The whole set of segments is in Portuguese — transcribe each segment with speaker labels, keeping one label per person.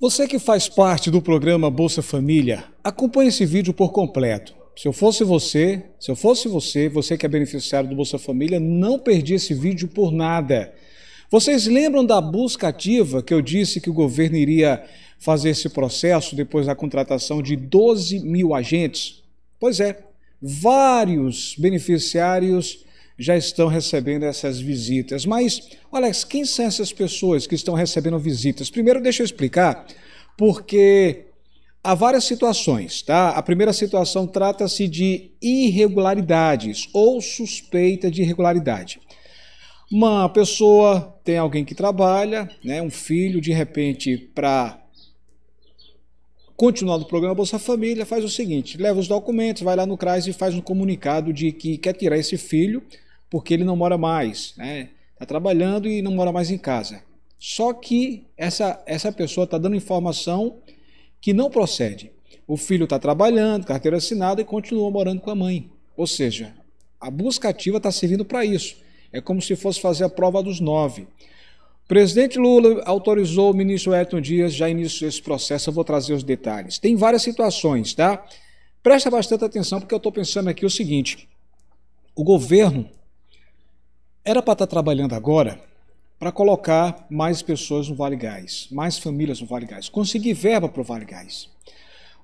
Speaker 1: Você que faz parte do programa Bolsa Família, acompanhe esse vídeo por completo. Se eu fosse você, se eu fosse você, você que é beneficiário do Bolsa Família, não perdi esse vídeo por nada. Vocês lembram da busca ativa que eu disse que o governo iria fazer esse processo depois da contratação de 12 mil agentes? Pois é, vários beneficiários já estão recebendo essas visitas. Mas, Alex, quem são essas pessoas que estão recebendo visitas? Primeiro, deixa eu explicar, porque há várias situações, tá? A primeira situação trata-se de irregularidades ou suspeita de irregularidade. Uma pessoa tem alguém que trabalha, né, um filho, de repente, para continuar do programa Bolsa Família, faz o seguinte: leva os documentos, vai lá no CRAS e faz um comunicado de que quer tirar esse filho porque ele não mora mais, né? Está trabalhando e não mora mais em casa. Só que essa, essa pessoa está dando informação que não procede. O filho está trabalhando, carteira assinada e continua morando com a mãe. Ou seja, a busca ativa está servindo para isso. É como se fosse fazer a prova dos nove. O presidente Lula autorizou o ministro Elton Dias, já iniciou esse processo, eu vou trazer os detalhes. Tem várias situações, tá? Presta bastante atenção, porque eu estou pensando aqui o seguinte: o governo era para estar tá trabalhando agora para colocar mais pessoas no Vale Gás, mais famílias no Vale Gás, conseguir verba para o Vale Gás.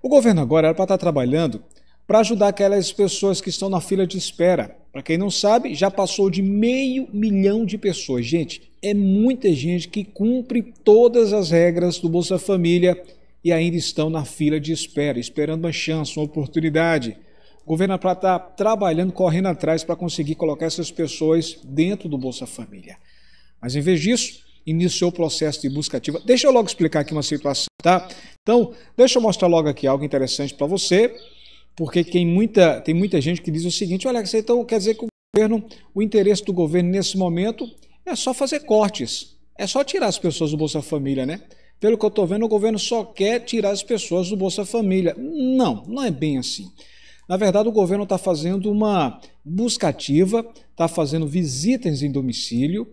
Speaker 1: O governo agora era para estar tá trabalhando para ajudar aquelas pessoas que estão na fila de espera. Para quem não sabe, já passou de meio milhão de pessoas. Gente, é muita gente que cumpre todas as regras do Bolsa Família e ainda estão na fila de espera, esperando uma chance, uma oportunidade. O governo está trabalhando, correndo atrás para conseguir colocar essas pessoas dentro do Bolsa Família. Mas em vez disso, iniciou o processo de busca ativa. Deixa eu logo explicar aqui uma situação, tá? Então, deixa eu mostrar logo aqui algo interessante para você, porque tem muita, tem muita gente que diz o seguinte: olha, então quer dizer que o governo, o interesse do governo nesse momento é só fazer cortes, é só tirar as pessoas do Bolsa Família, né? Pelo que eu estou vendo, o governo só quer tirar as pessoas do Bolsa Família. Não, não é bem assim. Na verdade, o governo está fazendo uma buscativa, está fazendo visitas em domicílio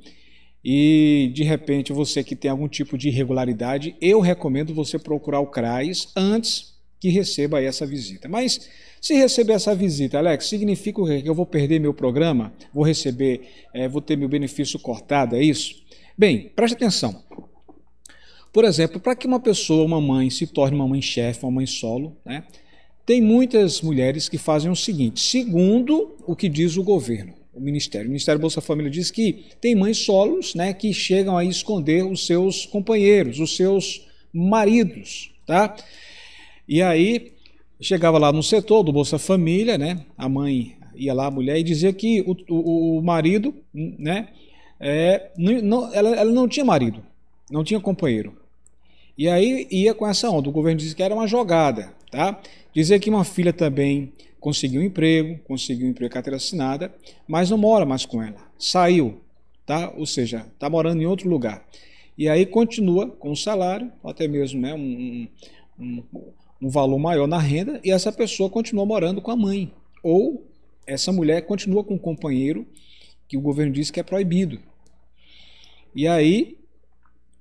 Speaker 1: e de repente você que tem algum tipo de irregularidade, eu recomendo você procurar o CRAS antes que receba essa visita. Mas se receber essa visita, Alex, significa Que eu vou perder meu programa? Vou receber, é, vou ter meu benefício cortado, é isso? Bem, preste atenção. Por exemplo, para que uma pessoa, uma mãe, se torne uma mãe chefe, uma mãe solo, né? Tem muitas mulheres que fazem o seguinte, segundo o que diz o governo, o Ministério. O Ministério Bolsa Família diz que tem mães solos né, que chegam a esconder os seus companheiros, os seus maridos. Tá? E aí, chegava lá no setor do Bolsa Família, né, a mãe ia lá, a mulher, e dizia que o, o, o marido, né, é, não, ela, ela não tinha marido, não tinha companheiro. E aí ia com essa onda. O governo disse que era uma jogada. Tá? Dizer que uma filha também conseguiu um emprego, conseguiu um emprego carteira assinada, mas não mora mais com ela, saiu, tá? ou seja, está morando em outro lugar. E aí continua com o salário, até mesmo né, um, um, um valor maior na renda, e essa pessoa continua morando com a mãe. Ou essa mulher continua com um companheiro que o governo diz que é proibido. E aí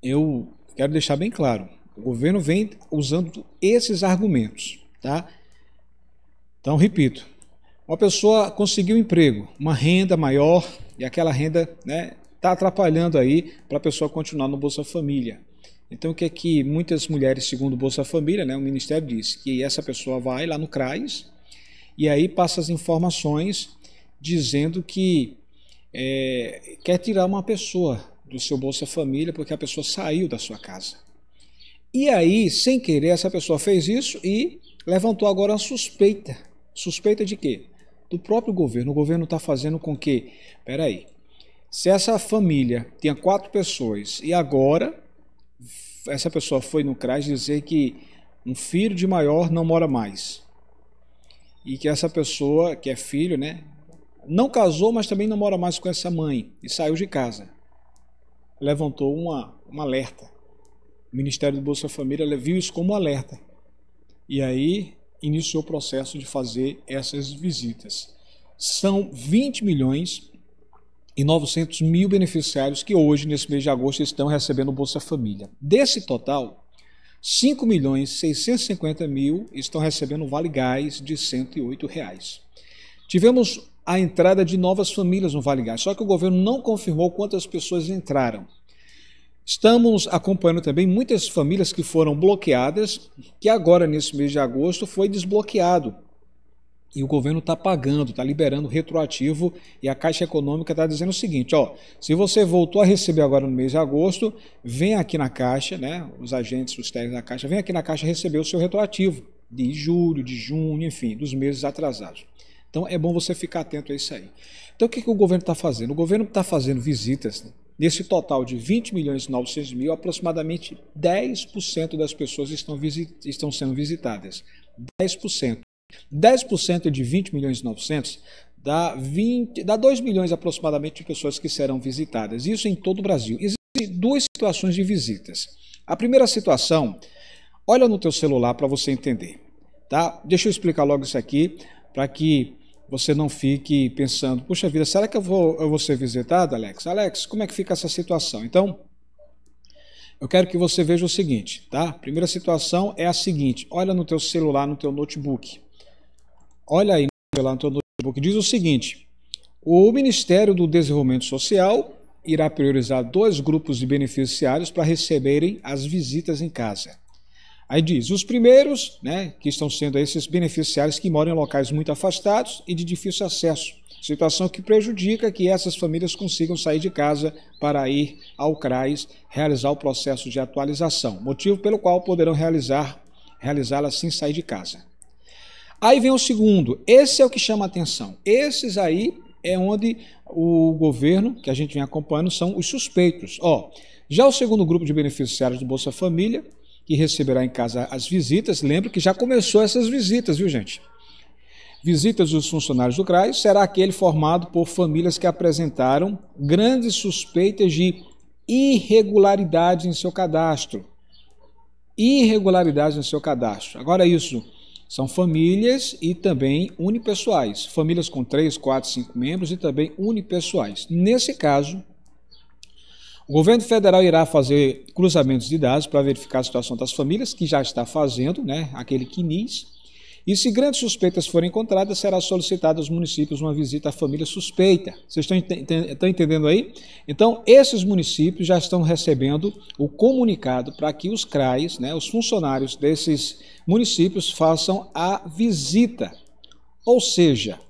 Speaker 1: eu quero deixar bem claro, o governo vem usando esses argumentos, tá? Então, repito, uma pessoa conseguiu um emprego, uma renda maior e aquela renda, né, tá atrapalhando aí para a pessoa continuar no Bolsa Família. Então, o que é que muitas mulheres, segundo o Bolsa Família, né, o Ministério disse que essa pessoa vai lá no CRAS e aí passa as informações dizendo que é, quer tirar uma pessoa do seu Bolsa Família porque a pessoa saiu da sua casa. E aí, sem querer, essa pessoa fez isso e levantou agora a suspeita. Suspeita de quê? Do próprio governo. O governo está fazendo com que. Peraí. Se essa família tinha quatro pessoas e agora essa pessoa foi no CRAS dizer que um filho de maior não mora mais. E que essa pessoa, que é filho, né? Não casou, mas também não mora mais com essa mãe e saiu de casa. Levantou uma, uma alerta o Ministério do Bolsa Família viu isso como alerta. E aí iniciou o processo de fazer essas visitas. São 20 milhões e 900 mil beneficiários que hoje, nesse mês de agosto, estão recebendo Bolsa Família. Desse total, 5 milhões 650 mil estão recebendo Vale Gás de 108 reais. Tivemos a entrada de novas famílias no Vale Gás, só que o governo não confirmou quantas pessoas entraram. Estamos acompanhando também muitas famílias que foram bloqueadas, que agora, nesse mês de agosto, foi desbloqueado. E o governo está pagando, está liberando retroativo, e a Caixa Econômica está dizendo o seguinte: ó, se você voltou a receber agora no mês de agosto, vem aqui na Caixa, né? Os agentes, os técnicos da Caixa, vem aqui na Caixa receber o seu retroativo de julho, de junho, enfim, dos meses atrasados. Então é bom você ficar atento a isso aí. Então o que, que o governo está fazendo? O governo está fazendo visitas né, Nesse total de 20 milhões e 900 mil, aproximadamente 10% das pessoas estão, visit estão sendo visitadas. 10%. 10% de 20 milhões e 900 dá, 20, dá 2 milhões aproximadamente de pessoas que serão visitadas. Isso em todo o Brasil. Existem duas situações de visitas. A primeira situação, olha no teu celular para você entender. Tá? Deixa eu explicar logo isso aqui para que você não fique pensando, puxa vida, será que eu vou, eu vou ser visitado, Alex? Alex, como é que fica essa situação? Então, eu quero que você veja o seguinte, tá? Primeira situação é a seguinte, olha no teu celular, no teu notebook. Olha aí no teu notebook, diz o seguinte, o Ministério do Desenvolvimento Social irá priorizar dois grupos de beneficiários para receberem as visitas em casa. Aí diz: os primeiros, né, que estão sendo esses beneficiários que moram em locais muito afastados e de difícil acesso, situação que prejudica que essas famílias consigam sair de casa para ir ao CRAS realizar o processo de atualização, motivo pelo qual poderão realizar realizá-la sem sair de casa. Aí vem o segundo, esse é o que chama atenção. Esses aí é onde o governo, que a gente vem acompanhando, são os suspeitos. Ó, já o segundo grupo de beneficiários do Bolsa Família que receberá em casa as visitas. Lembro que já começou essas visitas, viu, gente? Visitas dos funcionários do CRAI será aquele formado por famílias que apresentaram grandes suspeitas de irregularidade em seu cadastro. Irregularidade no seu cadastro. Agora, isso são famílias e também unipessoais. Famílias com 3, 4, 5 membros e também unipessoais. Nesse caso, o governo federal irá fazer cruzamentos de dados para verificar a situação das famílias, que já está fazendo, né, aquele CNIS. E se grandes suspeitas forem encontradas, será solicitada aos municípios uma visita à família suspeita. Vocês estão, ent estão entendendo aí? Então, esses municípios já estão recebendo o comunicado para que os Craes, né, os funcionários desses municípios, façam a visita. Ou seja,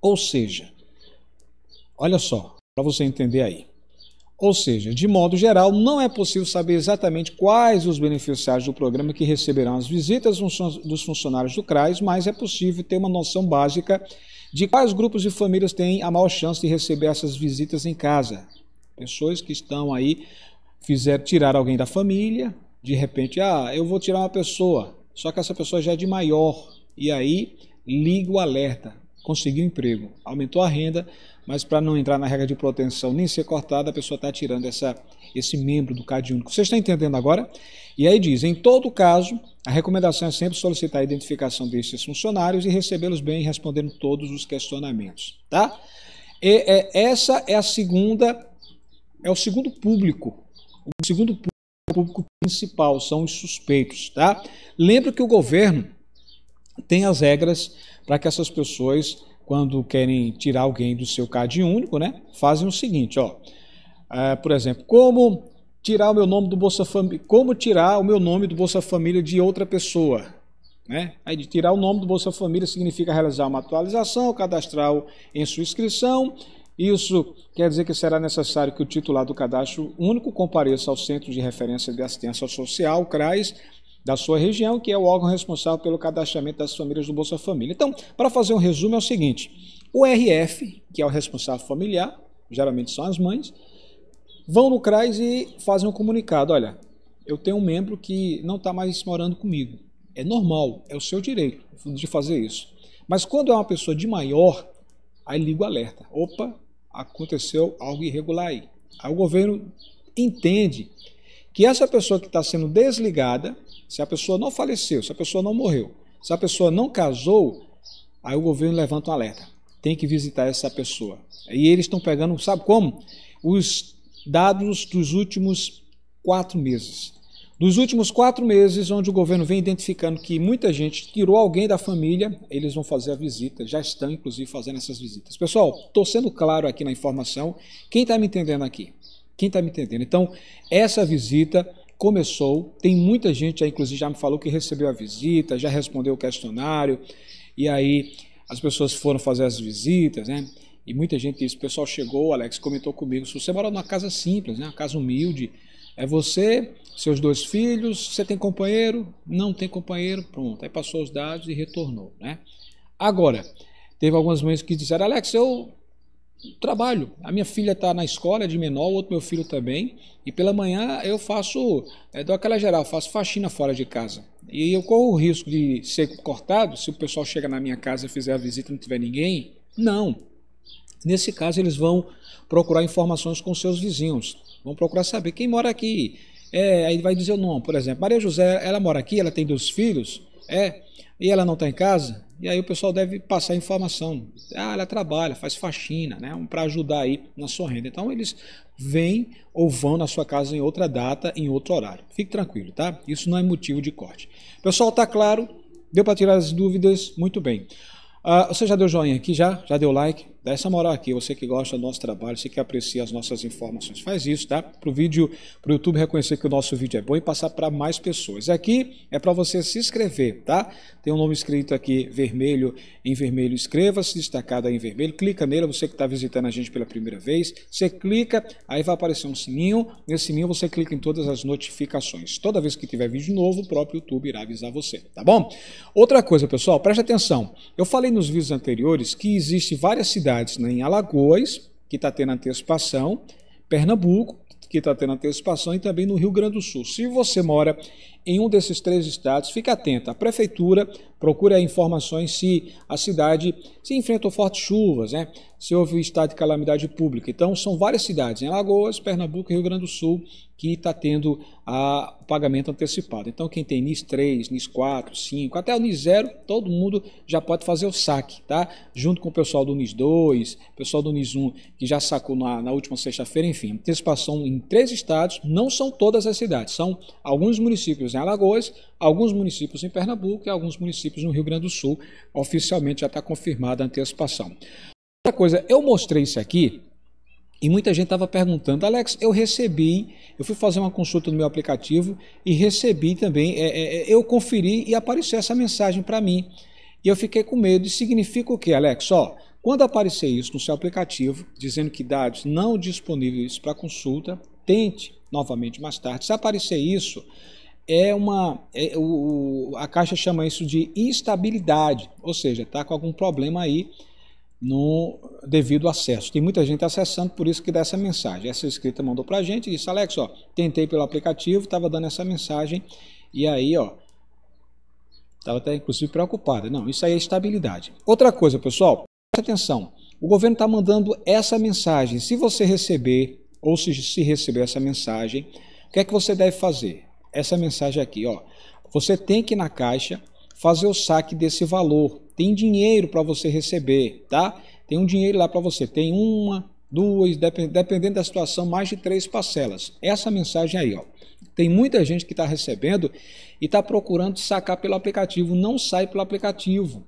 Speaker 1: ou seja, olha só, para você entender aí. Ou seja, de modo geral, não é possível saber exatamente quais os beneficiários do programa que receberão as visitas dos funcionários do CRAS, mas é possível ter uma noção básica de quais grupos de famílias têm a maior chance de receber essas visitas em casa. Pessoas que estão aí, fizeram tirar alguém da família, de repente, ah, eu vou tirar uma pessoa, só que essa pessoa já é de maior, e aí liga o alerta, conseguiu emprego, aumentou a renda, mas para não entrar na regra de proteção nem ser cortada, a pessoa está tirando essa, esse membro do CAD único. Você está entendendo agora? E aí diz, em todo caso, a recomendação é sempre solicitar a identificação desses funcionários e recebê-los bem respondendo todos os questionamentos, tá? E, é, essa é a segunda, é o segundo público, o segundo público, o público principal são os suspeitos, tá? Lembra que o governo tem as regras para que essas pessoas quando querem tirar alguém do seu CAD único, né? Fazem o seguinte, ó. É, por exemplo, como tirar o meu nome do Bolsa Família, como tirar o meu nome do Bolsa Família de outra pessoa, né? Aí de tirar o nome do Bolsa Família significa realizar uma atualização cadastral em sua inscrição. Isso quer dizer que será necessário que o titular do cadastro único compareça ao Centro de Referência de Assistência Social, CRAS, da sua região, que é o órgão responsável pelo cadastramento das famílias do Bolsa Família. Então, para fazer um resumo, é o seguinte: o RF, que é o responsável familiar, geralmente são as mães, vão no CRAS e fazem um comunicado: olha, eu tenho um membro que não está mais morando comigo. É normal, é o seu direito de fazer isso. Mas quando é uma pessoa de maior, aí liga o alerta: opa, aconteceu algo irregular aí. Aí o governo entende que essa pessoa que está sendo desligada se a pessoa não faleceu, se a pessoa não morreu, se a pessoa não casou, aí o governo levanta um alerta. Tem que visitar essa pessoa. E eles estão pegando, sabe como? Os dados dos últimos quatro meses. Dos últimos quatro meses, onde o governo vem identificando que muita gente tirou alguém da família, eles vão fazer a visita, já estão inclusive fazendo essas visitas. Pessoal, estou sendo claro aqui na informação. Quem está me entendendo aqui? Quem está me entendendo? Então, essa visita começou. Tem muita gente aí, inclusive, já me falou que recebeu a visita, já respondeu o questionário, e aí as pessoas foram fazer as visitas, né? E muita gente disse, o pessoal chegou, Alex comentou comigo, você mora numa casa simples, né? uma casa humilde, é você, seus dois filhos, você tem companheiro? Não tem companheiro, pronto. Aí passou os dados e retornou, né? Agora, teve algumas mães que disseram, Alex, eu trabalho. A minha filha está na escola é de menor, o outro meu filho também. E pela manhã eu faço, é, dou aquela geral, faço faxina fora de casa. E eu corro o risco de ser cortado se o pessoal chega na minha casa e fizer a visita e não tiver ninguém? Não. Nesse caso, eles vão procurar informações com seus vizinhos. Vão procurar saber quem mora aqui. É, aí vai dizer o nome, por exemplo. Maria José, ela mora aqui, ela tem dois filhos. É, e ela não está em casa? E aí o pessoal deve passar informação. Ah, ela trabalha, faz faxina, né? Para ajudar aí na sua renda. Então eles vêm ou vão na sua casa em outra data, em outro horário. Fique tranquilo, tá? Isso não é motivo de corte. Pessoal, tá claro? Deu para tirar as dúvidas? Muito bem. Ah, você já deu joinha aqui já? Já deu like? Dá essa moral aqui, você que gosta do nosso trabalho, você que aprecia as nossas informações, faz isso, tá? Para o vídeo, para o YouTube reconhecer que o nosso vídeo é bom e passar para mais pessoas. Aqui é para você se inscrever, tá? Tem um nome escrito aqui, vermelho, em vermelho, inscreva-se, destacado aí em vermelho, clica nele, você que está visitando a gente pela primeira vez, você clica, aí vai aparecer um sininho, nesse sininho você clica em todas as notificações. Toda vez que tiver vídeo novo, o próprio YouTube irá avisar você, tá bom? Outra coisa, pessoal, preste atenção. Eu falei nos vídeos anteriores que existe várias cidades cidades, né? em Alagoas, que está tendo antecipação, Pernambuco, que está tendo antecipação, e também no Rio Grande do Sul. Se você mora em um desses três estados, fique atento. A prefeitura procura informações se a cidade se enfrentou fortes chuvas, né? se houve estado de calamidade pública. Então, são várias cidades, em Alagoas, Pernambuco e Rio Grande do Sul, que está tendo a pagamento antecipado. Então, quem tem NIS 3, NIS 4, 5, até o NIS 0, todo mundo já pode fazer o saque, tá? Junto com o pessoal do NIS 2, pessoal do NIS 1, que já sacou na, na última sexta-feira, enfim. Antecipação em três estados, não são todas as cidades, são alguns municípios em Alagoas, alguns municípios em Pernambuco e alguns municípios no Rio Grande do Sul. Oficialmente já está confirmada a antecipação. Outra coisa, eu mostrei isso aqui e muita gente estava perguntando, Alex, eu recebi, eu fui fazer uma consulta no meu aplicativo e recebi também, é, é, é eu conferi e apareceu essa mensagem para mim. E eu fiquei com medo. E significa o quê, Alex? Ó, quando aparecer isso no seu aplicativo, dizendo que dados não disponíveis para consulta, tente novamente mais tarde. Se aparecer isso, é uma. É, o, a Caixa chama isso de instabilidade, ou seja, está com algum problema aí no devido acesso. Tem muita gente acessando, por isso que dá essa mensagem. Essa escrita mandou para a gente e disse: Alex, ó, tentei pelo aplicativo, estava dando essa mensagem e aí, ó, estava até inclusive preocupada. Não, isso aí é estabilidade. Outra coisa, pessoal, preste atenção. O governo está mandando essa mensagem. Se você receber ou se, se receber essa mensagem, o que é que você deve fazer? essa mensagem aqui, ó. Você tem que ir na caixa fazer o saque desse valor. Tem dinheiro para você receber, tá? Tem um dinheiro lá para você. Tem uma, duas, dependendo da situação, mais de três parcelas. Essa mensagem aí, ó. Tem muita gente que está recebendo e está procurando sacar pelo aplicativo. Não sai pelo aplicativo.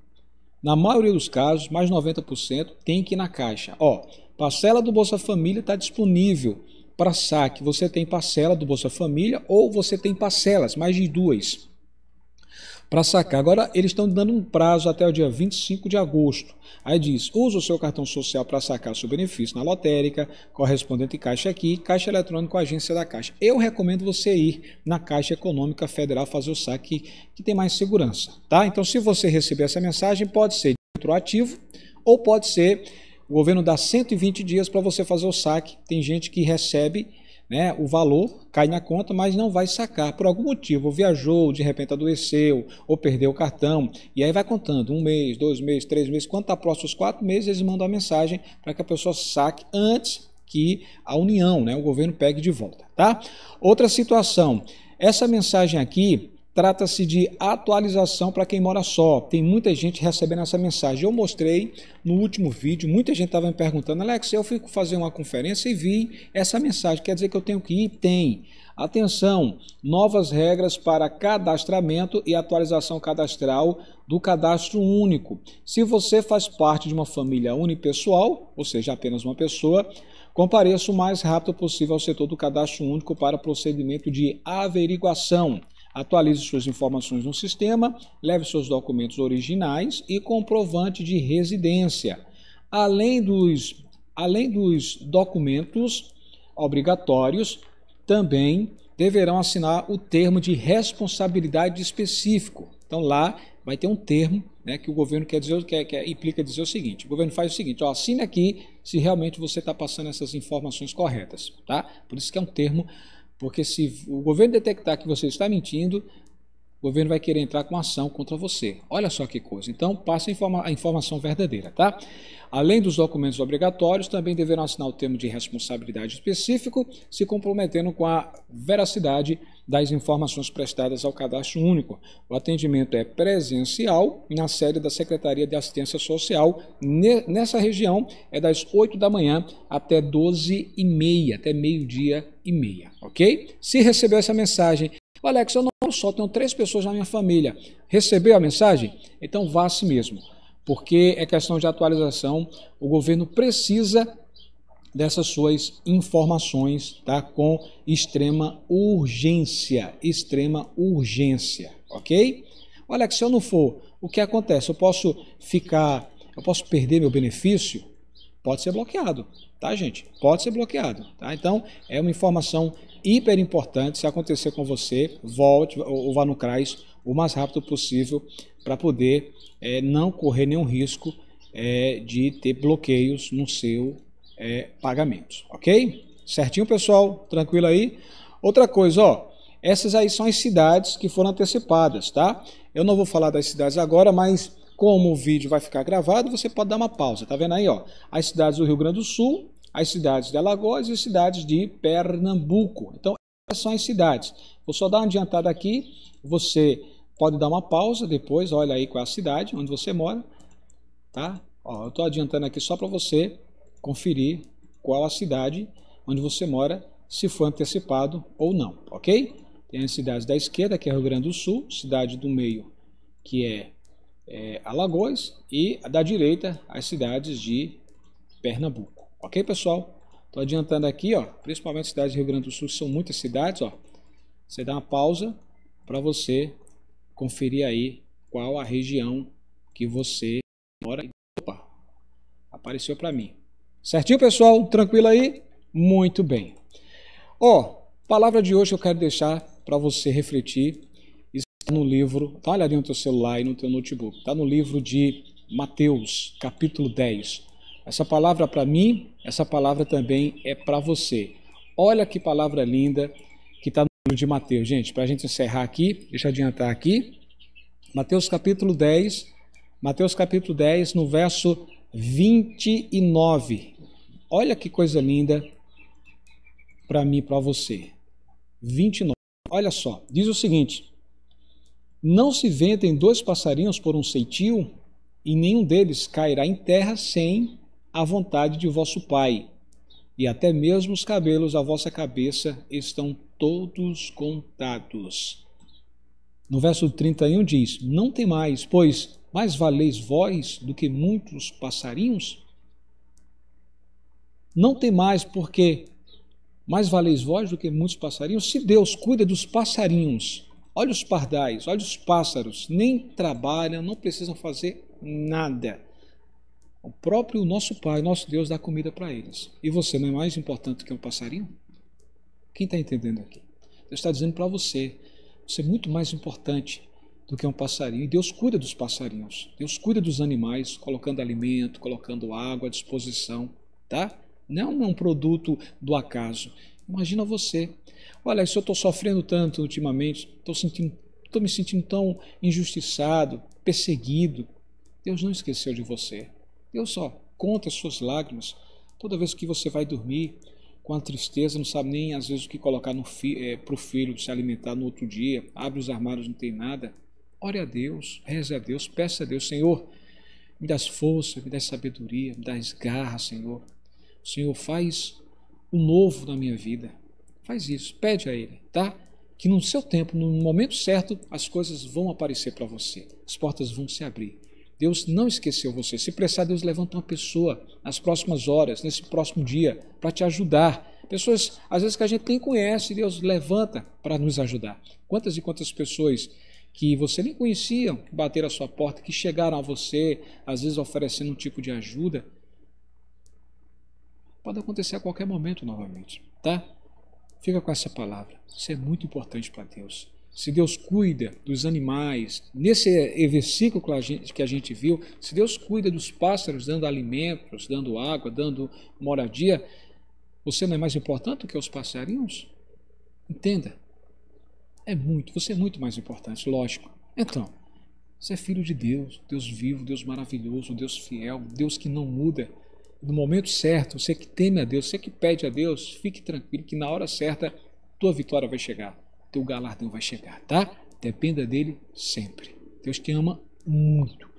Speaker 1: Na maioria dos casos, mais 90%, tem que ir na caixa. Ó, parcela do Bolsa Família está disponível para saque, você tem parcela do Bolsa Família ou você tem parcelas, mais de duas, para sacar. Agora, eles estão dando um prazo até o dia 25 de agosto. Aí diz: usa o seu cartão social para sacar seu benefício na lotérica, correspondente caixa aqui, caixa eletrônico, agência da Caixa. Eu recomendo você ir na Caixa Econômica Federal fazer o saque, que tem mais segurança. tá? Então, se você receber essa mensagem, pode ser retroativo ou pode ser o governo dá 120 dias para você fazer o saque. Tem gente que recebe né, o valor, cai na conta, mas não vai sacar. Por algum motivo, viajou, de repente adoeceu, ou perdeu o cartão. E aí vai contando um mês, dois meses, três meses. Quando está próximo os quatro meses, eles mandam a mensagem para que a pessoa saque antes que a União, né, o governo, pegue de volta. Tá? Outra situação. Essa mensagem aqui Trata-se de atualização para quem mora só. Tem muita gente recebendo essa mensagem. Eu mostrei no último vídeo, muita gente estava me perguntando, Alex, eu fui fazer uma conferência e vi essa mensagem. Quer dizer que eu tenho que ir? Tem. Atenção, novas regras para cadastramento e atualização cadastral do cadastro único. Se você faz parte de uma família unipessoal, ou seja, apenas uma pessoa, compareça o mais rápido possível ao setor do cadastro único para procedimento de averiguação. Atualize suas informações no sistema, leve seus documentos originais e comprovante de residência, além dos, além dos documentos obrigatórios, também deverão assinar o termo de responsabilidade específico. Então lá vai ter um termo né, que o governo quer dizer, quer, quer, implica dizer o seguinte: o governo faz o seguinte, ó, assine aqui se realmente você está passando essas informações corretas, tá? Por isso que é um termo porque se o governo detectar que você está mentindo, o governo vai querer entrar com ação contra você. Olha só que coisa. Então, passe a, informa a informação verdadeira, tá? Além dos documentos obrigatórios, também deverão assinar o termo de responsabilidade específico, se comprometendo com a veracidade das informações prestadas ao cadastro único. O atendimento é presencial na sede da Secretaria de Assistência Social. Nessa região é das 8 da manhã até 12 e meia, até meio-dia e meia, ok? Se recebeu essa mensagem, Alex, eu não só tenho três pessoas na minha família. Recebeu a mensagem? Então vá a si mesmo, porque é questão de atualização. O governo precisa dessas suas informações, tá? Com extrema urgência, extrema urgência, ok? Olha, que se eu não for, o que acontece? Eu posso ficar, eu posso perder meu benefício? pode ser bloqueado, tá, gente? Pode ser bloqueado, tá? Então, é uma informação hiper importante. Se acontecer com você, volte ou vá no CRAS o mais rápido possível para poder é, não correr nenhum risco é, de ter bloqueios no seu é, pagamento, ok? Certinho, pessoal? Tranquilo aí? Outra coisa, ó, essas aí são as cidades que foram antecipadas, tá? Eu não vou falar das cidades agora, mas como o vídeo vai ficar gravado, você pode dar uma pausa. Tá vendo aí, ó? As cidades do Rio Grande do Sul, as cidades de Alagoas e as cidades de Pernambuco. Então, essas são as cidades. Vou só dar uma adiantada aqui. Você pode dar uma pausa depois, olha aí qual é a cidade onde você mora, tá? Ó, eu estou adiantando aqui só para você conferir qual a cidade onde você mora, se foi antecipado ou não, ok? Tem as cidades da esquerda, que é Rio Grande do Sul, cidade do meio, que é é, Alagoas e da direita as cidades de Pernambuco. Ok, pessoal? Estou adiantando aqui, ó, principalmente cidades do Rio Grande do Sul, que são muitas cidades. Ó, você dá uma pausa para você conferir aí qual a região que você mora. Opa, apareceu para mim. Certinho, pessoal? Tranquilo aí? Muito bem. Ó, palavra de hoje eu quero deixar para você refletir no livro, dá uma olhadinha no teu celular e no teu notebook, está no livro de Mateus, capítulo 10. Essa palavra para mim, essa palavra também é para você. Olha que palavra linda que está no livro de Mateus. Gente, para a gente encerrar aqui, deixa eu adiantar aqui. Mateus capítulo 10, Mateus capítulo 10, no verso 29. Olha que coisa linda para mim e para você. 29. Olha só, diz o seguinte: não se vendem dois passarinhos por um ceitil, e nenhum deles cairá em terra sem a vontade de vosso Pai. E até mesmo os cabelos da vossa cabeça estão todos contados. No verso 31 diz: Não tem mais, pois mais valeis vós do que muitos passarinhos? Não tem mais, porque mais valeis vós do que muitos passarinhos? Se Deus cuida dos passarinhos, Olha os pardais, olha os pássaros, nem trabalham, não precisam fazer nada. O próprio nosso Pai, nosso Deus, dá comida para eles. E você não é mais importante que um passarinho? Quem está entendendo aqui? Deus está dizendo para você: você é muito mais importante do que um passarinho. E Deus cuida dos passarinhos. Deus cuida dos animais, colocando alimento, colocando água à disposição, tá? Não é um produto do acaso. Imagina você. Olha, se eu estou sofrendo tanto ultimamente, estou tô me sentindo tão injustiçado, perseguido. Deus não esqueceu de você. Deus só conta as suas lágrimas toda vez que você vai dormir com a tristeza, não sabe nem às vezes o que colocar fi, é, eh, para o filho se alimentar no outro dia, abre os armários, não tem nada. Ore a Deus, reze a Deus, peça a Deus, Senhor, me dá força, me dá sabedoria, me dá garra, Senhor. Senhor, faz o novo na minha vida. Faz isso, pede a Ele, tá? Que no seu tempo, no momento certo, as coisas vão aparecer para você, as portas vão se abrir. Deus não esqueceu você. Se precisar, Deus levanta uma pessoa nas próximas horas, nesse próximo dia, para te ajudar. Pessoas, às vezes, que a gente nem conhece, Deus levanta para nos ajudar. Quantas e quantas pessoas que você nem conheciam, que bateram a sua porta, que chegaram a você, às vezes oferecendo um tipo de ajuda, pode acontecer a qualquer momento novamente, tá? Fica com essa palavra. Isso é muito importante para Deus. Se Deus cuida dos animais, nesse versículo que a gente viu, se Deus cuida dos pássaros, dando alimentos, dando água, dando moradia, você não é mais importante que os passarinhos? Entenda. É muito, você é muito mais importante, lógico. Então, você é filho de Deus, Deus vivo, Deus maravilhoso, Deus fiel, Deus que não muda no momento certo, você que teme a Deus, você que pede a Deus, fique tranquilo que na hora certa tua vitória vai chegar, teu galardão vai chegar, tá? Dependa dele sempre. Deus te ama muito.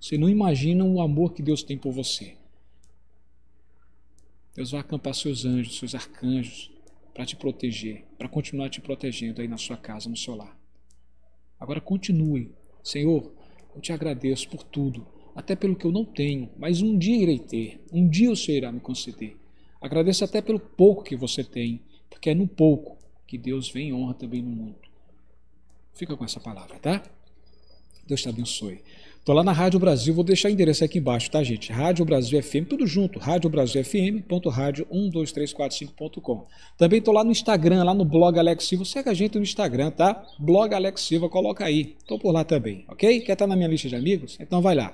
Speaker 1: Você não imagina o amor que Deus tem por você. Deus vai acampar seus anjos, seus arcanjos, para te proteger, para continuar te protegendo aí na sua casa, no seu lar. Agora continue. Senhor, eu te agradeço por tudo até pelo que eu não tenho, mas um dia irei ter, um dia o Senhor irá me conceder. Agradeça até pelo pouco que você tem, porque é no pouco que Deus vem e honra também no mundo. Fica com essa palavra, tá? Deus te abençoe. Tô lá na Rádio Brasil, vou deixar o endereço aqui embaixo, tá, gente? Rádio Brasil FM, tudo junto, radiobrasilfm.radio12345.com. Também tô lá no Instagram, lá no blog Alex Silva, segue a gente no Instagram, tá? Blog Alex Silva, coloca aí. Tô por lá também, ok? Quer estar tá na minha lista de amigos? Então vai lá.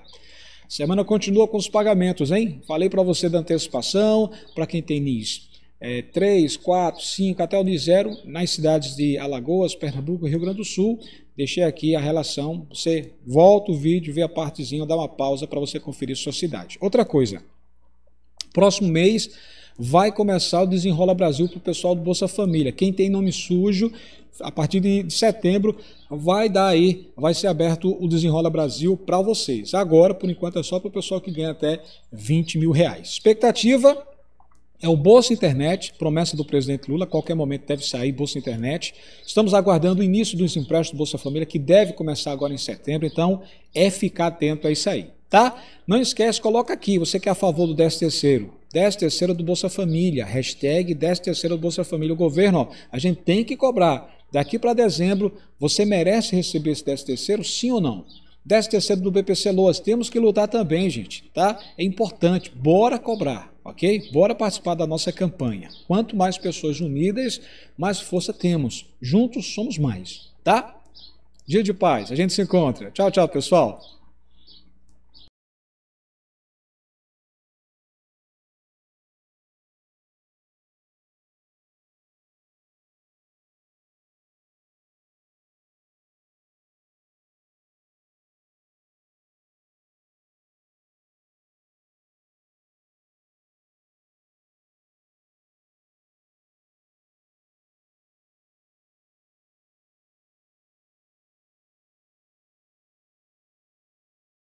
Speaker 1: Semana continua com os pagamentos, hein? Falei para você da antecipação, para quem tem NIS é, 3, 4, 5, até o de zero nas cidades de Alagoas, Pernambuco e Rio Grande do Sul. Deixei aqui a relação. Você volta o vídeo, vê a partezinha, dá uma pausa para você conferir sua cidade. Outra coisa, próximo mês vai começar o Desenrola Brasil para o pessoal do Bolsa Família. Quem tem nome sujo, a partir de setembro, vai dar aí, vai ser aberto o Desenrola Brasil para vocês. Agora, por enquanto, é só para o pessoal que ganha até 20 mil reais. Expectativa é o Bolsa Internet, promessa do presidente Lula, a qualquer momento deve sair Bolsa Internet. Estamos aguardando o início dos empréstimos do Bolsa Família, que deve começar agora em setembro, então é ficar atento a isso aí, tá? Não esquece, coloca aqui, você que é a favor do 10 terceiro, 10 terceiro do Bolsa Família, hashtag 10 terceiro do Bolsa Família. O governo, ó, a gente tem que cobrar. Daqui para dezembro, você merece receber esse 10 terceiro, sim ou não? décimo terceiro do BPC Loas, temos que lutar também, gente, tá? É importante, bora cobrar, ok? Bora participar da nossa campanha. Quanto mais pessoas unidas, mais força temos. Juntos somos mais, tá? Dia de paz, a gente se encontra. Tchau, tchau, pessoal.